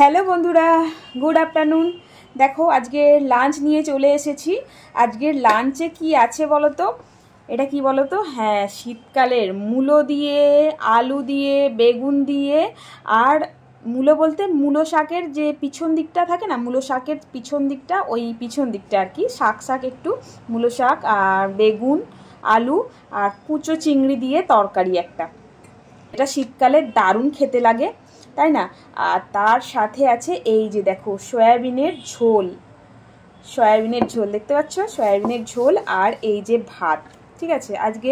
Hello বন্ধুরা good afternoon দেখো আজকে লাঞ্চ নিয়ে চলে এসেছি আজকের লাঞ্চে কি আছে বলো তো এটা কি বলো তো হ্যাঁ শীতকালের মূলো দিয়ে আলু দিয়ে বেগুন দিয়ে আর মূলো বলতে মূলো শাকের যে পিছন দিকটা থাকে না মূলো শাকের পিছন দিকটা ওই পিছন দিকটা আর কি শাক শাক একটু মূলো শাক আর বেগুন আলু আর কুচো চিংড়ি দিয়ে তরকারি একটা এটা শীতকালে দারুণ খেতে লাগে তাই না আর তার সাথে আছে এই যে দেখো সয়াবিনের ঝোল সয়াবিনের ঝোল দেখতে পাচ্ছ সয়াবিনের ঝোল আর এই যে ভাত ঠিক আছে আজকে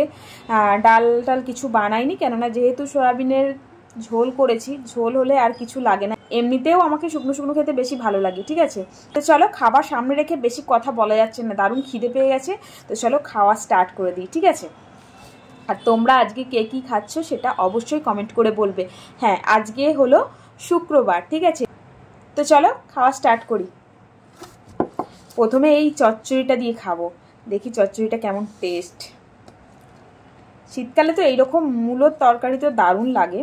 ডাল টাল কিছু বানাইনি কেননা যেহেতু সয়াবিনের ঝোল করেছি ঝোল হলে আর কিছু লাগে না এমনিতেও আমাকে শুকনো শুকনো খেতে বেশি ভালো লাগে ঠিক আছে তো চলো খাবার সামনে রেখে বেশি কথা বলা যাচ্ছে না দারুণ খিদে পেয়ে গেছে তো চলো খাওয়া স্টার্ট করে দিই ঠিক আছে আর তোমরা আজকে কে কী খাচ্ছ সেটা অবশ্যই কমেন্ট করে বলবে হ্যাঁ আজকে হলো শুক্রবার ঠিক আছে তো চলো খাওয়া স্টার্ট করি প্রথমে এই চচ্চড়িটা দিয়ে খাবো দেখি চচ্চড়িটা কেমন টেস্ট শীতকালে তো এইরকম মূলোর তরকারি তো দারুণ লাগে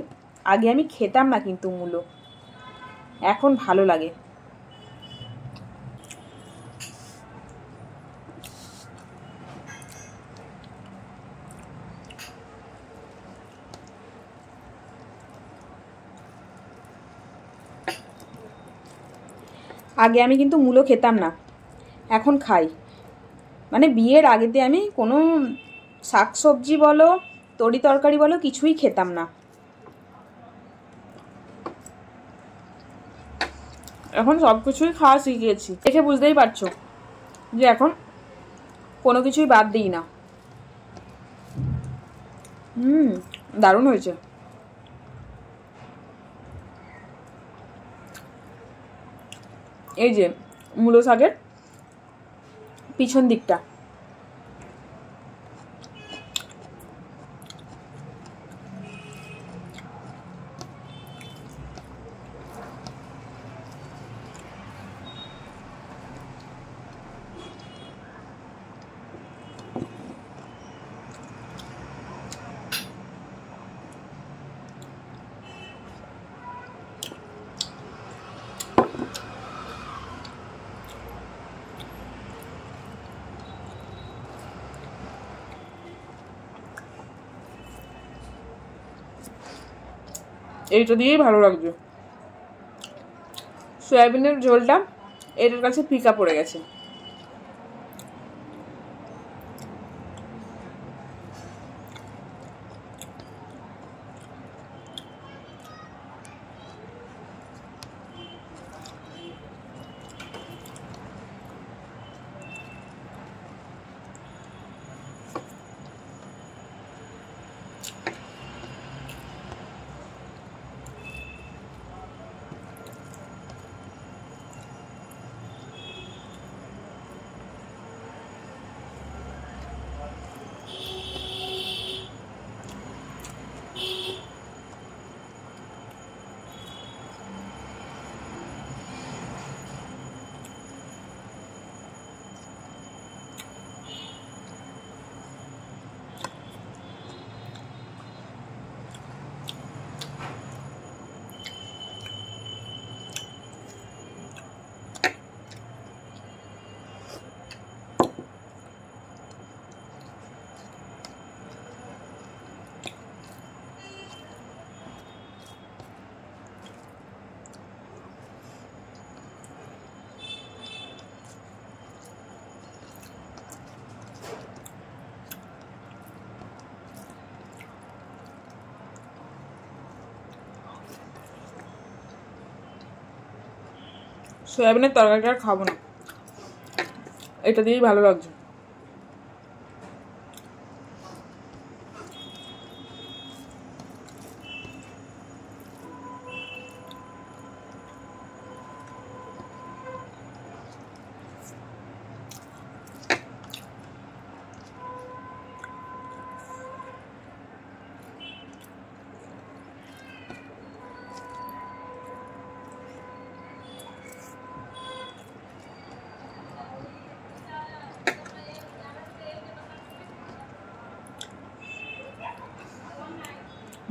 আগে আমি খেতাম না কিন্তু মূলো এখন ভালো লাগে আগে আমি কিন্তু মূলো খেতাম না এখন খাই মানে বিয়ের আগেতে আমি কোনো শাক সবজি বলো তরি তরকারি বলো কিছুই খেতাম না এখন সব কিছুই খাওয়া শিখিয়েছি দেখে বুঝতেই পারছো যে এখন কোনো কিছুই বাদ দিই না হুম দারুণ হয়েছে এই যে মূলো শাকের পিছন দিকটা এইটা দিয়েই ভালো লাগছে সয়াবিনের ঝোলটা এটার কাছে ফিকা পড়ে গেছে সয়াবিনের তরকারিটা খাবো না এটা দিয়েই ভালো লাগছে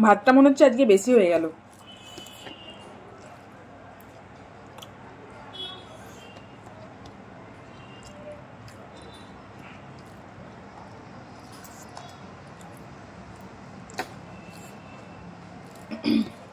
ভাতটা মনে হচ্ছে আজকে বেশি হয়ে গেল Mm-hmm.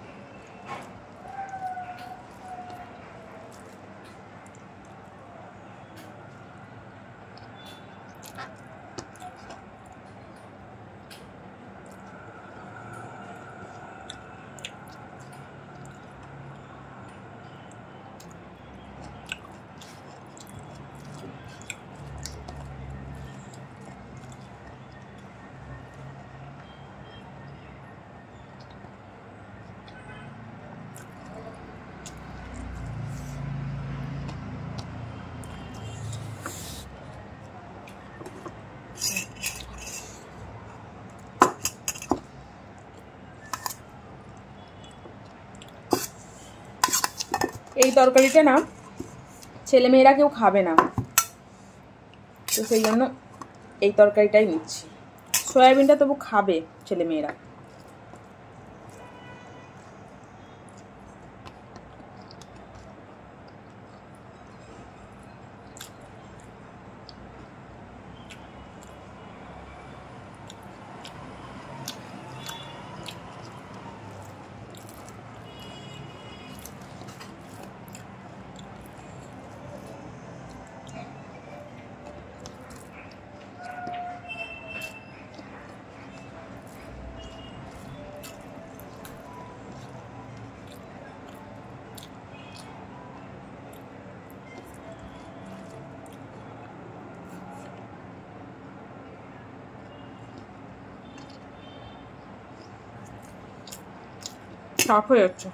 এই তরকারিটা না ছেলেমেয়েরা কেউ খাবে না তো সেই জন্য এই তরকারিটাই নিচ্ছি সয়াবিনটা তবু খাবে ছেলেমেয়েরা সাফ হয়ে যাচ্ছে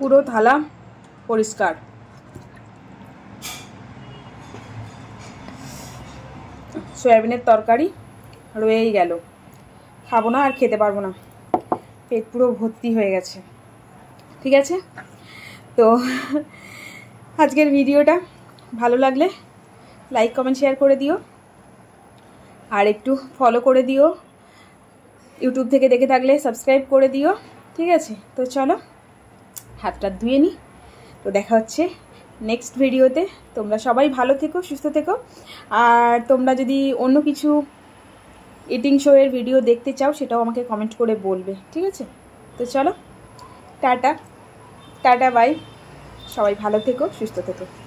পুরো থালা পরিষ্কার সয়াবিনের তরকারি রয়েই গেল খাবো না আর খেতে পারবো না পেট পুরো ভর্তি হয়ে গেছে ঠিক আছে তো আজকের ভিডিওটা ভালো লাগলে লাইক কমেন্ট শেয়ার করে দিও আর একটু ফলো করে দিও ইউটিউব থেকে দেখে থাকলে সাবস্ক্রাইব করে দিও ঠিক আছে তো চলো হাতটা ধুয়ে নিই তো দেখা হচ্ছে নেক্সট ভিডিওতে তোমরা সবাই ভালো থেকো সুস্থ থেকো আর তোমরা যদি অন্য কিছু ইটিং শোয়ের ভিডিও দেখতে চাও সেটাও আমাকে কমেন্ট করে বলবে ঠিক আছে তো চলো টাটা টাটা বাই সবাই ভালো থেকো সুস্থ থেকো